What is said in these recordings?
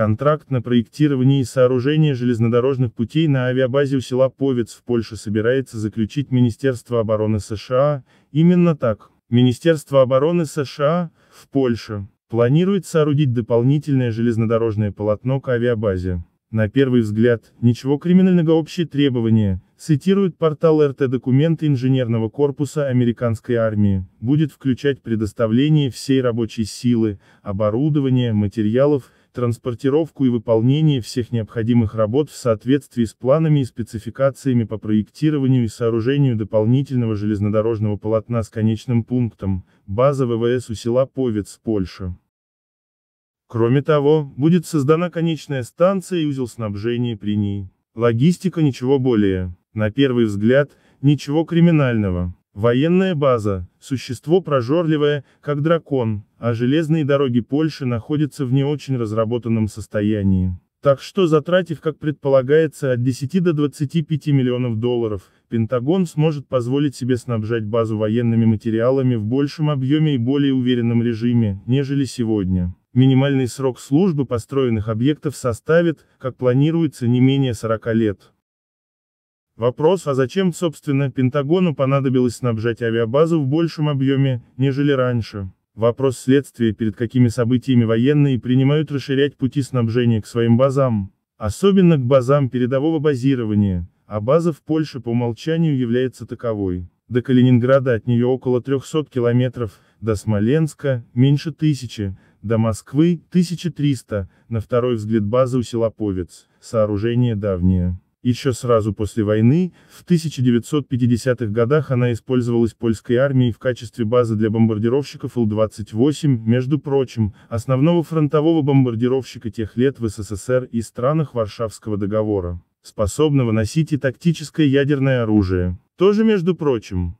Контракт на проектирование и сооружение железнодорожных путей на авиабазе у села Повец в Польше собирается заключить Министерство обороны США, именно так. Министерство обороны США, в Польше, планирует соорудить дополнительное железнодорожное полотно к авиабазе. На первый взгляд, ничего криминального общее требование, цитирует портал РТ документы инженерного корпуса американской армии, будет включать предоставление всей рабочей силы, оборудования, материалов, транспортировку и выполнение всех необходимых работ в соответствии с планами и спецификациями по проектированию и сооружению дополнительного железнодорожного полотна с конечным пунктом, база ВВС у села Повец, Польша. Кроме того, будет создана конечная станция и узел снабжения при ней. Логистика ничего более, на первый взгляд, ничего криминального. Военная база, существо прожорливое, как дракон, а железные дороги Польши находятся в не очень разработанном состоянии. Так что затратив, как предполагается, от 10 до 25 миллионов долларов, Пентагон сможет позволить себе снабжать базу военными материалами в большем объеме и более уверенном режиме, нежели сегодня. Минимальный срок службы построенных объектов составит, как планируется, не менее 40 лет. Вопрос, а зачем, собственно, Пентагону понадобилось снабжать авиабазу в большем объеме, нежели раньше? Вопрос следствия, перед какими событиями военные принимают расширять пути снабжения к своим базам, особенно к базам передового базирования, а база в Польше по умолчанию является таковой. До Калининграда от нее около 300 километров, до Смоленска – меньше тысячи, до Москвы – 1300, на второй взгляд база у Силоповец, сооружение давнее. Еще сразу после войны, в 1950-х годах она использовалась польской армией в качестве базы для бомбардировщиков Л-28, между прочим, основного фронтового бомбардировщика тех лет в СССР и странах Варшавского договора, способного носить и тактическое ядерное оружие. Тоже между прочим.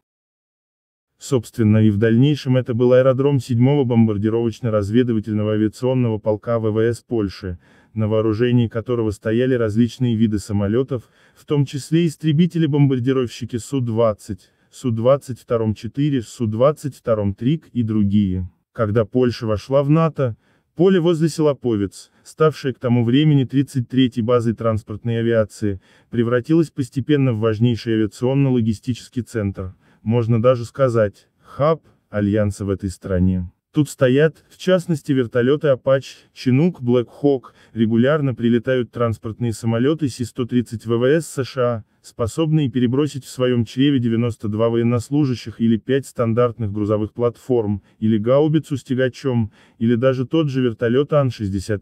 Собственно, и в дальнейшем это был аэродром 7-го бомбардировочно-разведывательного авиационного полка ВВС Польши, на вооружении которого стояли различные виды самолетов, в том числе истребители-бомбардировщики Су-20, Су-22-4, Су-22-3 и другие. Когда Польша вошла в НАТО, поле возле села Повец, ставшее к тому времени 33-й базой транспортной авиации, превратилось постепенно в важнейший авиационно-логистический центр, можно даже сказать, хаб, альянса в этой стране. Тут стоят, в частности вертолеты Apache, Chinook, Black Hawk, регулярно прилетают транспортные самолеты Си-130 ВВС США, способные перебросить в своем чреве 92 военнослужащих или 5 стандартных грузовых платформ, или гаубицу с тягачом, или даже тот же вертолет Ан-64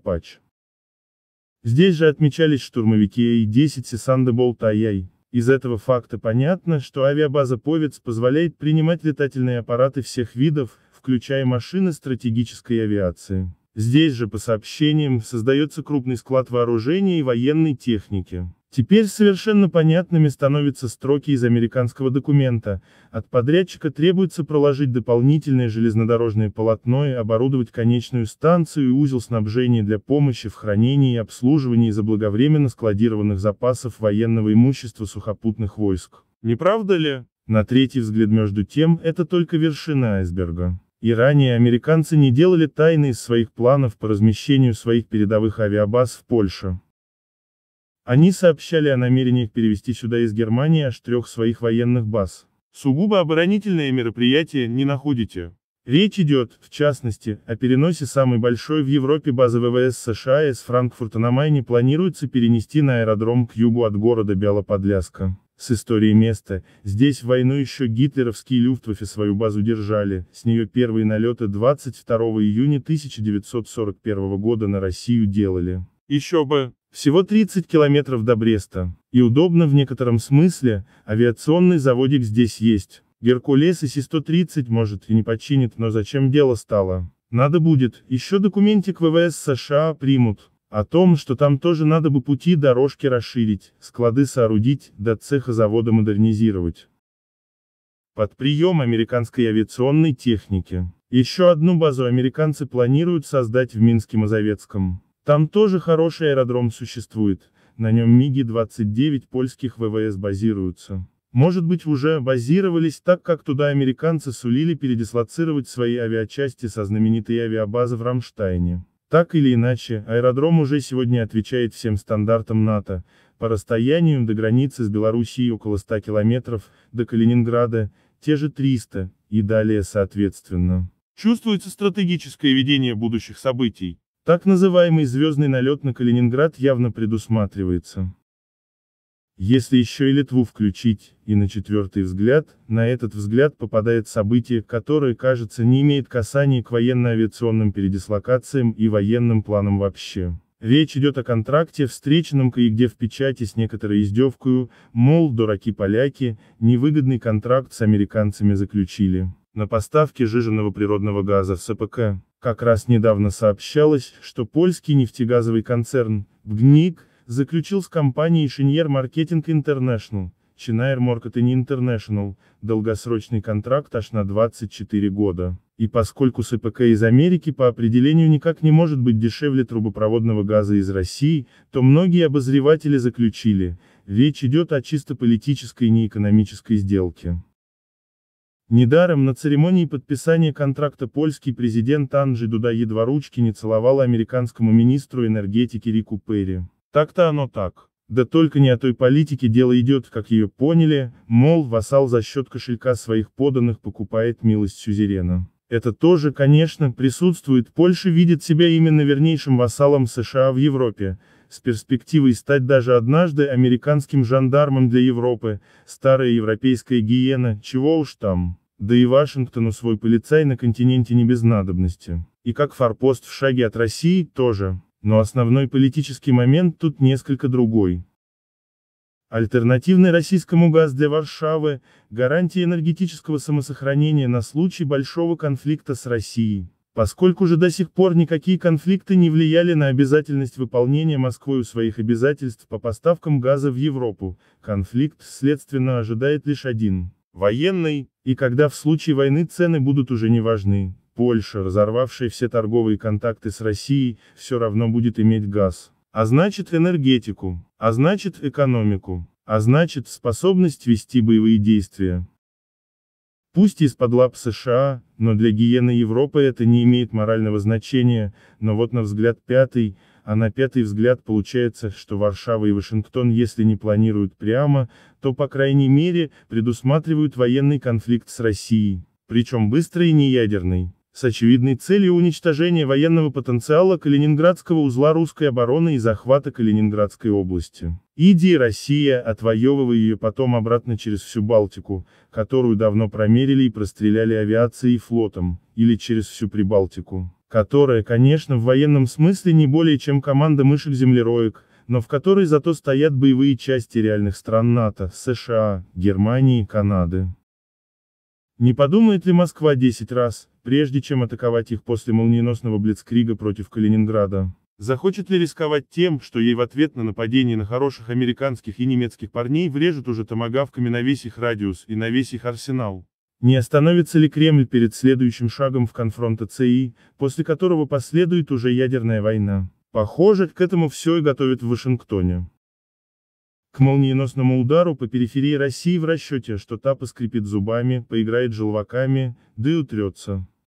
Apache. Здесь же отмечались штурмовики А-10 и Сандеболт Аяй. Из этого факта понятно, что авиабаза Повец позволяет принимать летательные аппараты всех видов, включая машины стратегической авиации. Здесь же, по сообщениям, создается крупный склад вооружения и военной техники. Теперь совершенно понятными становятся строки из американского документа. От подрядчика требуется проложить дополнительное железнодорожное полотно и оборудовать конечную станцию и узел снабжения для помощи в хранении и обслуживании заблаговременно складированных запасов военного имущества сухопутных войск. Не правда ли? На третий взгляд между тем, это только вершина айсберга. И ранее американцы не делали тайны из своих планов по размещению своих передовых авиабаз в Польше. Они сообщали о намерениях перевести сюда из Германии аж трех своих военных баз. Сугубо оборонительное мероприятие не находите. Речь идет, в частности, о переносе самой большой в Европе базы ВВС США из Франкфурта на Майне планируется перенести на аэродром к югу от города Белоподляска. С историей места, здесь в войну еще гитлеровские люфтваффе свою базу держали, с нее первые налеты 22 июня 1941 года на Россию делали. Еще бы, всего 30 километров до Бреста, и удобно в некотором смысле, авиационный заводик здесь есть. Геркулес и Си-130 может и не починит, но зачем дело стало? Надо будет, еще документик ВВС США примут. О том, что там тоже надо бы пути дорожки расширить, склады соорудить, до цеха завода модернизировать. Под прием американской авиационной техники. Еще одну базу американцы планируют создать в Минске-Мазовецком. Там тоже хороший аэродром существует, на нем МиГи-29 польских ВВС базируются. Может быть уже базировались так, как туда американцы сулили передислоцировать свои авиачасти со знаменитой авиабазы в Рамштайне. Так или иначе, аэродром уже сегодня отвечает всем стандартам НАТО, по расстоянию до границы с Белоруссией около 100 километров, до Калининграда, те же 300, и далее соответственно. Чувствуется стратегическое ведение будущих событий. Так называемый звездный налет на Калининград явно предусматривается. Если еще и Литву включить, и на четвертый взгляд, на этот взгляд попадает событие, которое, кажется, не имеет касания к военно-авиационным передислокациям и военным планам вообще. Речь идет о контракте, встреченном кое-где в печати с некоторой издевкою, мол, дураки поляки, невыгодный контракт с американцами заключили. На поставке жиженного природного газа в СПК. Как раз недавно сообщалось, что польский нефтегазовый концерн, ВГНИК, заключил с компанией Chenier Marketing International, Chenier Marketing International, долгосрочный контракт аж на 24 года. И поскольку СПК из Америки по определению никак не может быть дешевле трубопроводного газа из России, то многие обозреватели заключили, речь идет о чисто политической и неэкономической сделке. Недаром на церемонии подписания контракта польский президент Анджи Дуда едва ручки не целовал американскому министру энергетики Рику Перри. Так-то оно так. Да только не о той политике дело идет, как ее поняли, мол, вассал за счет кошелька своих поданных покупает милость сюзерена. Это тоже, конечно, присутствует. Польша видит себя именно вернейшим вассалом США в Европе, с перспективой стать даже однажды американским жандармом для Европы, старая европейская гиена, чего уж там. Да и Вашингтону свой полицай на континенте не без надобности. И как форпост в шаге от России, тоже. Но основной политический момент тут несколько другой. Альтернативный российскому газ для Варшавы – гарантия энергетического самосохранения на случай большого конфликта с Россией. Поскольку же до сих пор никакие конфликты не влияли на обязательность выполнения Москвой своих обязательств по поставкам газа в Европу, конфликт, следственно, ожидает лишь один – военный, и когда в случае войны цены будут уже не важны. Польша, разорвавшая все торговые контакты с Россией, все равно будет иметь газ. А значит энергетику, а значит экономику, а значит способность вести боевые действия. Пусть из-под лап США, но для гиены Европы это не имеет морального значения, но вот на взгляд пятый, а на пятый взгляд получается, что Варшава и Вашингтон, если не планируют прямо, то по крайней мере, предусматривают военный конфликт с Россией, причем быстрый и неядерный с очевидной целью уничтожения военного потенциала Калининградского узла русской обороны и захвата Калининградской области. Иди Россия, отвоевывая ее потом обратно через всю Балтику, которую давно промерили и простреляли авиацией и флотом, или через всю Прибалтику, которая, конечно, в военном смысле не более чем команда мышек-землероек, но в которой зато стоят боевые части реальных стран НАТО, США, Германии, Канады. Не подумает ли Москва 10 раз, прежде чем атаковать их после молниеносного блицкрига против Калининграда? Захочет ли рисковать тем, что ей в ответ на нападение на хороших американских и немецких парней врежут уже томагавками на весь их радиус и на весь их арсенал? Не остановится ли Кремль перед следующим шагом в конфронтации, после которого последует уже ядерная война? Похоже, к этому все и готовят в Вашингтоне к молниеносному удару по периферии России в расчете, что та поскрипит зубами, поиграет желваками, да и утрется.